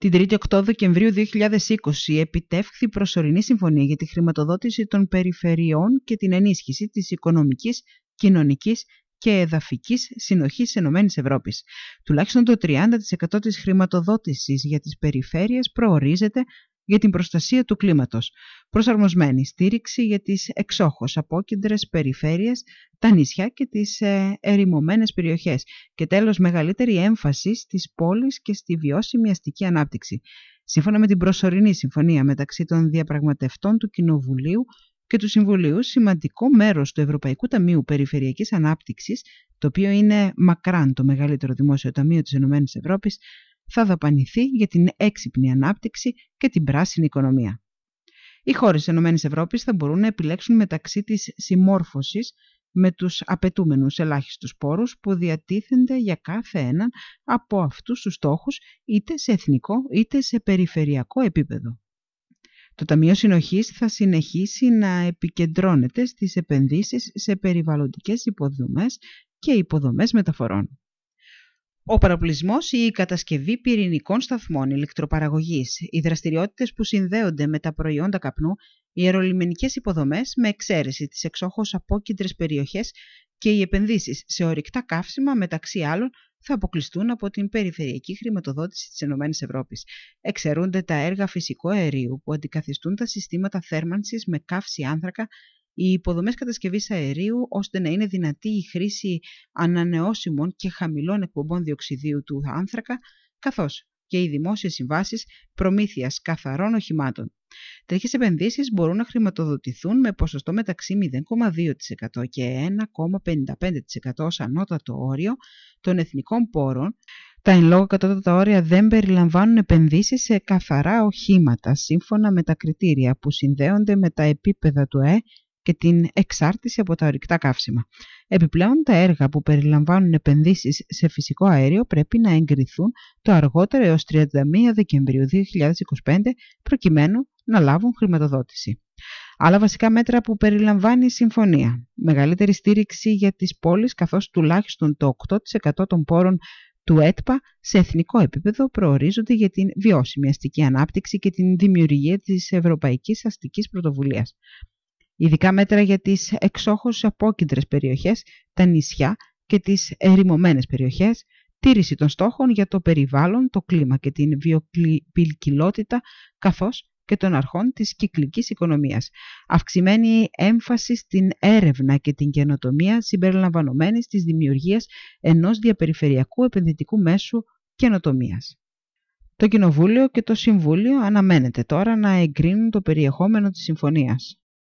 Την 3η 8 Δεκεμβρίου 2020 επιτεύχθη προσωρινή συμφωνία για τη χρηματοδότηση των περιφερειών και την ενίσχυση της οικονομικής, κοινωνικής και εδαφικής συνοχής ΕΕ. Ευρώπης. Τουλάχιστον το 30% της χρηματοδότησης για τις περιφέρειες προορίζεται για την προστασία του κλίματος, προσαρμοσμένη στήριξη για τις εξόχως απόκεντρες περιφέρειες, τα νησιά και τις ε, ερημωμένες περιοχές και τέλος μεγαλύτερη έμφαση στις πόλεις και στη βιώσιμη αστική ανάπτυξη. Σύμφωνα με την προσωρινή συμφωνία μεταξύ των διαπραγματευτών του Κοινοβουλίου και του Συμβουλίου, σημαντικό μέρος του Ευρωπαϊκού Ταμείου Περιφερειακής Ανάπτυξης, το οποίο είναι μακράν το μεγαλύτερο δημόσιο ταμείο της ΕΕ, θα δαπανηθεί για την έξυπνη ανάπτυξη και την πράσινη οικονομία. Οι χώρες της ΕΕ θα μπορούν να επιλέξουν μεταξύ της συμμόρφωσης με τους απαιτούμενους ελάχιστους πόρους που διατίθενται για κάθε έναν από αυτούς τους στόχους είτε σε εθνικό είτε σε περιφερειακό επίπεδο. Το Ταμείο Συνοχής θα συνεχίσει να επικεντρώνεται στις επενδύσεις σε περιβαλλοντικές υποδομές και υποδομές μεταφορών. Ο παραπλησμός, η κατασκευή πυρηνικών σταθμών ηλεκτροπαραγωγής, οι δραστηριότητες που συνδέονται με τα προϊόντα καπνού, οι αερολιμενικές υποδομές με εξαίρεση τις εξόχως απόκεντρες περιοχές και οι επενδύσεις σε ορυκτά καύσιμα μεταξύ άλλων θα αποκλειστούν από την περιφερειακή χρηματοδότηση της ΕΕ. Εξαιρούνται τα έργα φυσικού αερίου που αντικαθιστούν τα συστήματα θέρμανσης με καύση άνθρακα οι υποδομές κατασκευής αερίου ώστε να είναι δυνατή η χρήση ανανεώσιμων και χαμηλών εκπομπών διοξιδίου του άνθρακα, καθώς και οι δημόσιες συμβάσεις προμήθειας καθαρών οχημάτων. Τέτοιες επενδύσεις μπορούν να χρηματοδοτηθούν με ποσοστό μεταξύ 0,2% και 1,55% ως ανώτατο όριο των εθνικών πόρων. Τα εν λόγω κατώτατα όρια δεν περιλαμβάνουν επενδύσεις σε καθαρά οχήματα σύμφωνα με τα κριτήρια που συνδέονται με τα επίπεδα του ΕΕ και την εξάρτηση από τα ορυκτά καύσιμα. Επιπλέον, τα έργα που περιλαμβάνουν επενδύσεις σε φυσικό αέριο πρέπει να εγκριθούν το αργότερο έως 31 Δεκεμβρίου 2025 προκειμένου να λάβουν χρηματοδότηση. Άλλα βασικά μέτρα που περιλαμβάνει η συμφωνία. Μεγαλύτερη στήριξη για τις πόλεις καθώς τουλάχιστον το 8% των πόρων του ΕΤΠΑ σε εθνικό επίπεδο προορίζονται για την βιώσιμη αστική ανάπτυξη και την δημιουργία της Ευρωπαϊκής Αστικής Πρωτοβουλίας ειδικά μέτρα για τις εξόχως απόκεντρες περιοχές, τα νησιά και τις ερημωμένες περιοχές, τήρηση των στόχων για το περιβάλλον, το κλίμα και την βιοποικιλότητα, καθώς και των αρχών της κυκλικής οικονομίας. Αυξημένη έμφαση στην έρευνα και την καινοτομία συμπεριλαμβανομένης της δημιουργίας ενός διαπεριφερειακού επενδυτικού μέσου καινοτομίας. Το Κοινοβούλιο και το Συμβούλιο αναμένεται τώρα να εγκρίνουν το περιεχόμενο της συμφωνίας.